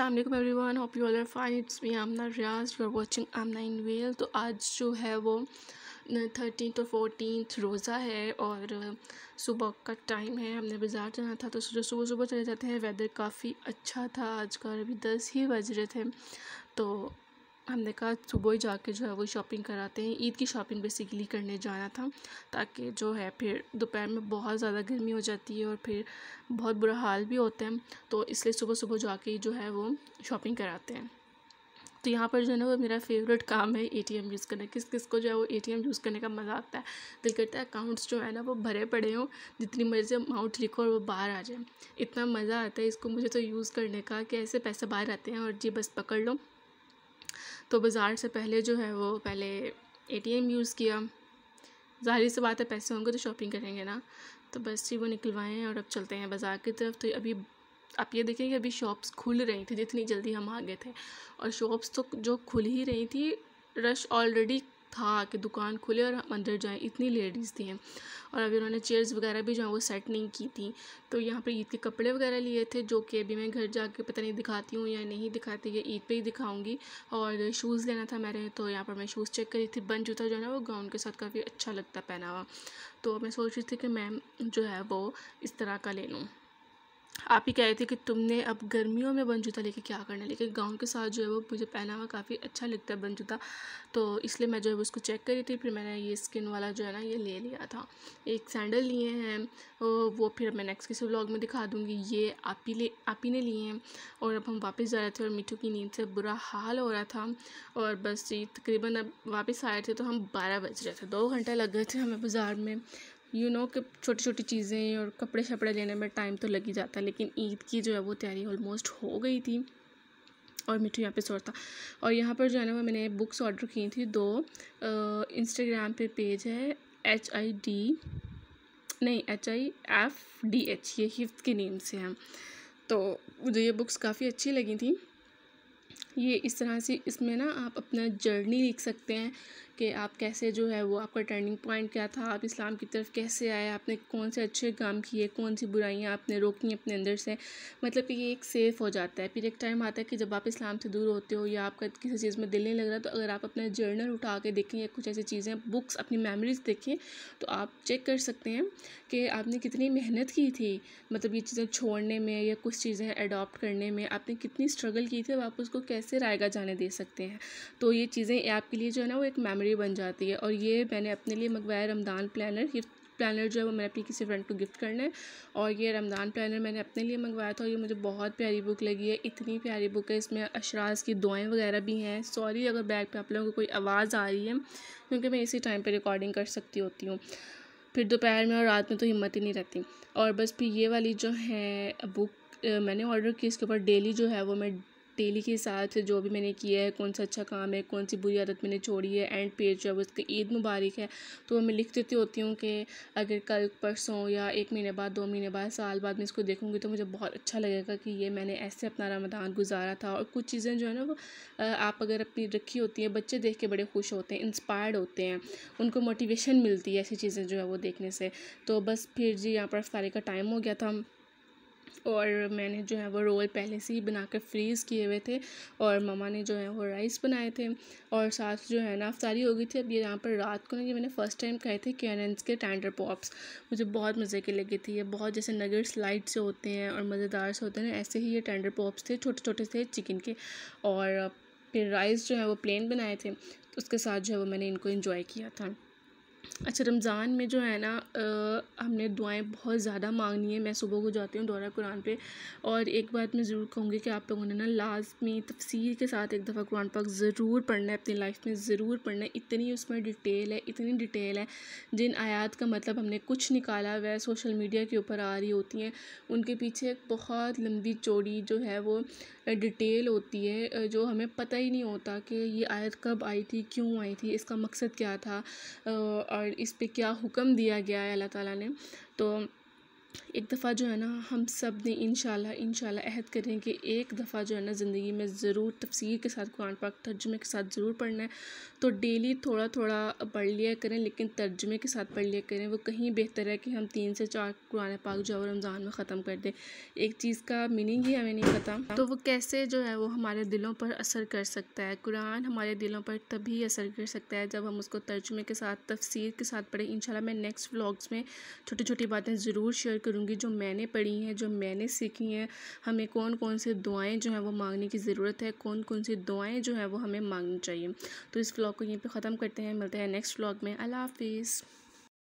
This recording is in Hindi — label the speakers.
Speaker 1: Aslam everyone hope you are fine it's me Amna Riyaz you are watching Amna in well तो आज जो है वो थर्टीन और फोटीन रोज़ा है और सुबह का टाइम है हमने बाज़ार जाना था तो सुबह सुबह चले जाते हैं वेदर काफ़ी अच्छा था आज का अभी दस ही बज रहे थे तो हमने कहा सुबह ही जाके जो है वो शॉपिंग कराते हैं ईद की शॉपिंग बेसिकली करने जाना था ताकि जो है फिर दोपहर में बहुत ज़्यादा गर्मी हो जाती है और फिर बहुत बुरा हाल भी होता है तो इसलिए सुबह सुबह जाके जो है वो शॉपिंग कराते हैं तो यहाँ पर जो है ना वो मेरा फेवरेट काम है एटीएम यूज़ करना किस किस को जो है वो एटीएम यूज़ करने का मज़ा आता है दिल करता है अकाउंट्स जो है ना वो भरे पड़े हों जितनी मर्जी अमाउंट लिखो और वो बाहर आ जाए इतना मज़ा आता है इसको मुझे तो यूज़ करने का कि ऐसे पैसे बाहर आते हैं और जी बस पकड़ लो तो बाज़ार से पहले जो है वो पहले ए यूज़ किया जाहिर सी बात है पैसे होंगे तो शॉपिंग करेंगे ना तो बस जी वो निकलवाएँ हैं और अब चलते हैं बाज़ार की तरफ तो अभी आप ये देखें कि अभी शॉप्स खुल रही थी जितनी जल्दी हम आ गए थे और शॉप्स तो जो खुल ही रही थी रश ऑलरेडी था कि दुकान खुले और हम अंदर जाएँ इतनी लेडीज़ थी हैं और अभी उन्होंने चेयर्स वगैरह भी जो हैं वो सेट नहीं की थी तो यहाँ पर ईद के कपड़े वगैरह लिए थे जो कि अभी मैं घर जा पता नहीं दिखाती हूँ या नहीं दिखाती ये ईद पर ही दिखाऊँगी और शूज़ लेना था मैंने तो यहाँ पर मैं शूज़ चेक करी थी बन जूता जो है ना वो गाउन के साथ काफ़ी अच्छा लगता पहना हुआ तो मैं सोच रही थी कि मैं जो है वो इस तरह का ले लूँ आप ही कह रहे थे कि तुमने अब गर्मियों में बन जूता लेके क्या करना है लेकिन गाउन के साथ जो है वो मुझे पहना हुआ काफ़ी अच्छा लगता है बन जूता तो इसलिए मैं जो है उसको चेक करी थी फिर मैंने ये स्किन वाला जो है ना ये ले लिया था एक सैंडल लिए हैं वो फिर मैं नेक्स्ट किसी व्लॉग में दिखा दूँगी ये आप ही ले आप ही ने लिए हैं और अब हम वापस जा रहे थे और मिठू की नींद से बुरा हाल हो रहा था और बस ये तकरीबन अब वापस आए थे तो हम बारह बज रहे थे दो घंटा लग गए थे हमें बाज़ार में यू नो कि छोटी छोटी चीज़ें और कपड़े शपड़े लेने में टाइम तो लग ही जाता है लेकिन ईद की जो है वो तैयारी ऑलमोस्ट हो गई थी और मिठू यहाँ पे सोर था और यहाँ पर जो है ना मैंने बुक्स ऑर्डर की थी दो इंस्टाग्राम पे पेज है एच आई डी नहीं H I F D H ये हिफ्त के नेम से हैं तो मुझे ये बुक्स काफ़ी अच्छी लगी थी ये इस तरह से इसमें ना आप अपना जर्नी लिख सकते हैं कि आप कैसे जो है वो आपका टर्निंग पॉइंट क्या था आप इस्लाम की तरफ कैसे आए आपने कौन से अच्छे काम किए कौन सी बुराइयाँ आपने रोकी अपने अंदर से मतलब कि ये एक सेफ़ हो जाता है फिर एक टाइम आता है कि जब आप इस्लाम से दूर होते हो या आपका किसी चीज़ में दिल नहीं लग रहा तो अगर आप अपना जर्नल उठा के देखें या कुछ ऐसी चीज़ें बुक्स अपनी मेमरीज़ देखें तो आप चेक कर सकते हैं कि आपने कितनी मेहनत की थी मतलब ये चीज़ें छोड़ने में या कुछ चीज़ें अडॉप्ट करने में आपने कितनी स्ट्रगल की थी अब आप उसको कैसे रायगा जाने दे सकते हैं तो ये चीज़ें आपके लिए जो है ना वो एक मेमरी मेमोरी बन जाती है और ये मैंने अपने लिए मंगवाया रमदान प्लानर ये प्लानर जो है वो मैंने अपनी किसी फ्रेंड को गिफ्ट करना है और ये रमज़ान प्लानर मैंने अपने लिए मंगवाया था और ये मुझे बहुत प्यारी बुक लगी है इतनी प्यारी बुक है इसमें अशराज की दुआएं वगैरह भी हैं सॉरी अगर बैग पे आप लोगों को कोई आवाज़ आ रही है क्योंकि मैं इसी टाइम पर रिकॉर्डिंग कर सकती होती हूँ फिर दोपहर में और रात में तो हिम्मत ही नहीं रहती और बस फिर ये वाली जो है बुक मैंने ऑर्डर की इसके ऊपर डेली जो है वो मैं डेली के साथ जो भी मैंने किया है कौन सा अच्छा काम है कौन सी बुरी आदत मैंने छोड़ी है एंड पेज जो है उसका ईद मुबारक है तो मैं लिख देती होती हूँ कि अगर कल परसों या एक महीने बाद दो महीने बाद साल बाद मैं इसको देखूँगी तो मुझे बहुत अच्छा लगेगा कि ये मैंने ऐसे अपना रमदान गुजारा था और कुछ चीज़ें जो है ना वो आप अगर अपनी रखी होती हैं बच्चे देख के बड़े खुश होते हैं इंस्पायर्ड होते हैं उनको मोटिवेशन मिलती है ऐसी चीज़ें जो है वो देखने से तो बस फिर जी यहाँ पर अफ्तारी का टाइम हो गया था और मैंने जो है वो रोल पहले से ही बना कर फ्रीज़ किए हुए थे और ममा ने जो है वो राइस बनाए थे और साथ जो है ना अफ्तारी हो गई थी अब ये यहाँ पर रात को ना ये मैंने फ़र्स्ट टाइम खाए थे कैनन्स के टैंडर पॉप्स मुझे बहुत मज़े के लगे थे ये बहुत जैसे नगेट्स लाइट से होते हैं और मज़ेदार से होते हैं ऐसे ही ये टेंडर पॉप्स थे छोटे छोटे थे चिकन के और फिर राइस जो है वो प्लेन बनाए थे उसके साथ जो है वो मैंने इनको इन्जॉय किया था अच्छा रमज़ान में जो है ना आ, हमने दुआएं बहुत ज़्यादा मांगनी है मैं सुबह को जाती हूँ दौरा कुरान पे और एक बात मैं ज़रूर कहूँगी कि आप लोगों ने ना लाजमी तफसीर के साथ एक दफ़ा कुरान पाक ज़रूर पढ़ना है अपनी लाइफ में ज़रूर पढ़ना है इतनी उसमें डिटेल है इतनी डिटेल है जिन आयात का मतलब हमने कुछ निकाला हुआ है सोशल मीडिया के ऊपर आ रही होती हैं उनके पीछे एक बहुत लंबी चौड़ी जो है वो डिटेल होती है जो हमें पता ही नहीं होता कि ये आयत कब आई थी क्यों आई थी इसका मकसद क्या था और इस पर क्या हुक्म दिया गया है अल्लाह ताला ने तो एक दफ़ा जो है ना हम सब ने इन शाला अहद करें कि एक दफ़ा जो है ना ज़िंदगी में ज़रूर तफसीर के साथ कुरान पाक तर्जमे के साथ ज़रूर पढ़ना है तो डेली थोड़ा थोड़ा पढ़ लिया करें लेकिन तर्जमे के साथ पढ़ लिया करें वो कहीं बेहतर है कि हम तीन से चार कुरान पाक जो है रमज़ान में ख़त्म कर दें एक चीज़ का मीनिंग ही हमें नहीं पता तो वो कैसे जो है वो हमारे दिलों पर असर कर सकता है कुरान हमारे दिलों पर तभी असर कर सकता है जब हम उसको तर्जमे के साथ तफसीर के साथ पढ़ें इन मैं नेक्स्ट व्लाग्स में छोटी छोटी बातें ज़रूर शेयर करूँगी जो मैंने पढ़ी हैं जो मैंने सीखी हैं हमें कौन कौन से दुआएं जो हैं वो मांगने की ज़रूरत है कौन कौन सी दुआएं जो हैं वो हमें मांगनी चाहिए तो इस व्लॉग को यहीं पर ख़त्म करते हैं मिलते हैं नेक्स्ट व्लॉग में अल्लाह हाफिज़